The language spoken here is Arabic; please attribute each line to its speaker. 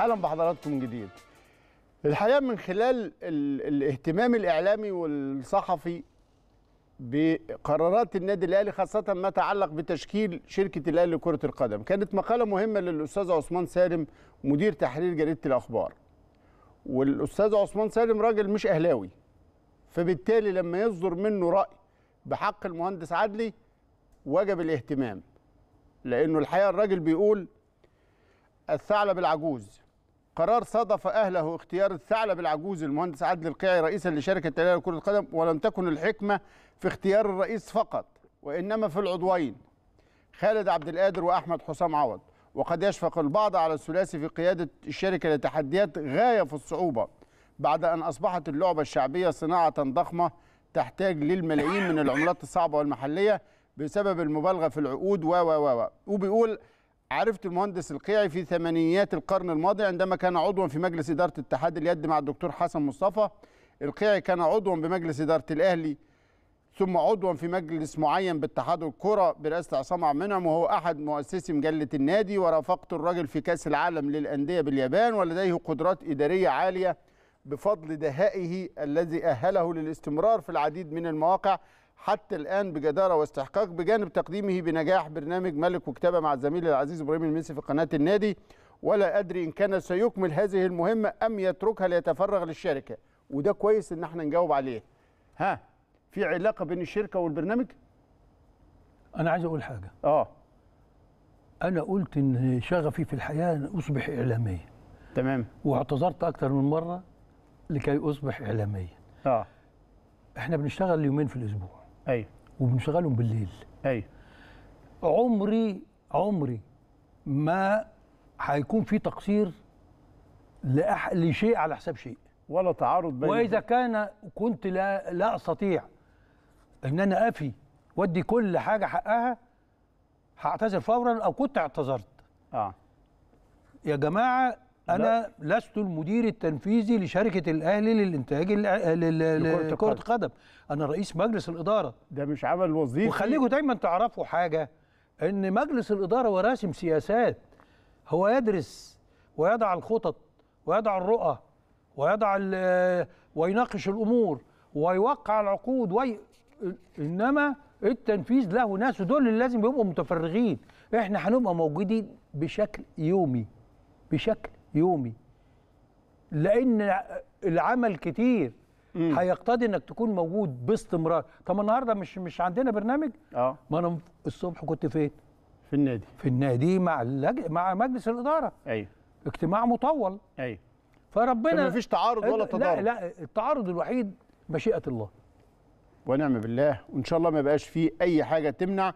Speaker 1: اهلا بحضراتكم من جديد الحقيقه من خلال الاهتمام الاعلامي والصحفي بقرارات النادي الاهلي خاصه ما تعلق بتشكيل شركه الاهلي لكره القدم كانت مقاله مهمه للاستاذ عثمان سالم مدير تحرير جريده الاخبار والاستاذ عثمان سالم راجل مش اهلاوي فبالتالي لما يصدر منه راي بحق المهندس عدلي وجب الاهتمام لانه الحقيقه الراجل بيقول الثعلب العجوز قرار صادف أهله اختيار الثعلب العجوز المهندس عدلي القيعي رئيسا لشركة تلال لكرة القدم ولم تكن الحكمة في اختيار الرئيس فقط وإنما في العضوين خالد عبد القادر وأحمد حسام عوض وقد يشفق البعض على الثلاثي في قيادة الشركة لتحديات غاية في الصعوبة بعد أن أصبحت اللعبة الشعبية صناعة ضخمة تحتاج للملايين من العملات الصعبة والمحلية بسبب المبالغة في العقود و و و وبيقول عرفت المهندس القيعي في ثمانينيات القرن الماضي عندما كان عضوا في مجلس إدارة اتحاد اليد مع الدكتور حسن مصطفى القيعي كان عضوا بمجلس إدارة الأهلي ثم عضوا في مجلس معين باتحاد الكرة برئاسة عصام عبد المنعم وهو أحد مؤسسي مجلة النادي ورافقت الراجل في كأس العالم للأندية باليابان ولديه قدرات إدارية عالية بفضل دهائه الذي أهله للاستمرار في العديد من المواقع حتى الآن بجدارة واستحقاق بجانب تقديمه بنجاح برنامج ملك وكتابة مع الزميل العزيز إبراهيم المنسي في قناة النادي ولا أدري إن كان سيكمل هذه المهمة أم يتركها ليتفرغ للشركة وده كويس إن احنا نجاوب عليه ها في علاقة بين الشركة والبرنامج؟
Speaker 2: أنا عايز أقول حاجة آه أنا قلت إن شغفي في الحياة أن أصبح إعلامي تمام واعتذرت أكثر من مرة لكي أصبح إعلامي آه احنا بنشتغل يومين في الأسبوع ايوه وبنشغلهم بالليل ايوه عمري عمري ما هيكون في تقصير لأح... لشيء على حساب شيء ولا تعارض بين واذا كان كنت لا لا استطيع ان انا افي وادي كل حاجه حقها هعتذر فورا او كنت اعتذرت اه يا جماعه انا لست المدير التنفيذي لشركه الاهلي للانتاج لكره القدم انا رئيس مجلس الاداره ده مش عمل وظيفي وخليكم دايما تعرفوا حاجه ان مجلس الاداره وراسم سياسات هو يدرس ويضع الخطط ويضع الرؤى ويضع ويناقش الامور ويوقع العقود وي... انما التنفيذ له ناس دول اللي لازم يبقوا متفرغين احنا هنبقى موجودين بشكل يومي بشكل يومي لان العمل كتير هيقتضي انك تكون موجود باستمرار طب النهارده مش مش عندنا برنامج اه ما انا الصبح كنت فين في النادي في النادي مع اللج... مع مجلس الاداره ايوه اجتماع مطول ايوه فربنا مفيش تعارض ولا تضارب لا لا التعارض الوحيد مشيئه الله ونعم بالله وان شاء الله ما يبقاش فيه اي حاجه
Speaker 1: تمنع